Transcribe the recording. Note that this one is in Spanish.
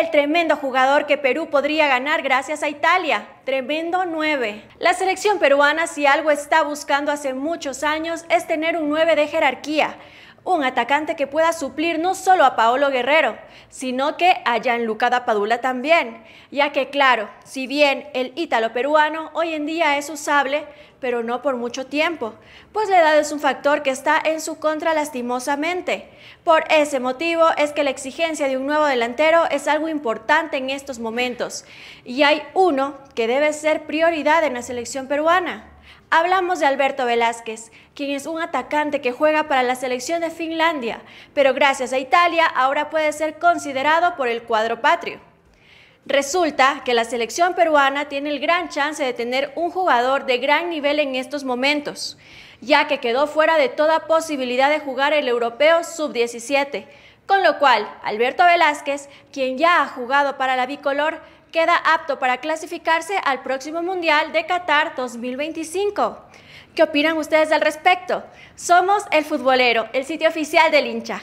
el tremendo jugador que Perú podría ganar gracias a Italia. Tremendo 9. La selección peruana si algo está buscando hace muchos años es tener un 9 de jerarquía un atacante que pueda suplir no solo a Paolo Guerrero, sino que a Gianluca Dapadula también, ya que claro, si bien el ítalo peruano hoy en día es usable, pero no por mucho tiempo, pues la edad es un factor que está en su contra lastimosamente. Por ese motivo es que la exigencia de un nuevo delantero es algo importante en estos momentos, y hay uno que debe ser prioridad en la selección peruana. Hablamos de Alberto Velázquez, quien es un atacante que juega para la selección de Finlandia, pero gracias a Italia ahora puede ser considerado por el cuadro patrio. Resulta que la selección peruana tiene el gran chance de tener un jugador de gran nivel en estos momentos, ya que quedó fuera de toda posibilidad de jugar el europeo sub-17, con lo cual Alberto Velázquez, quien ya ha jugado para la bicolor, queda apto para clasificarse al próximo Mundial de Qatar 2025. ¿Qué opinan ustedes al respecto? Somos El Futbolero, el sitio oficial del hincha.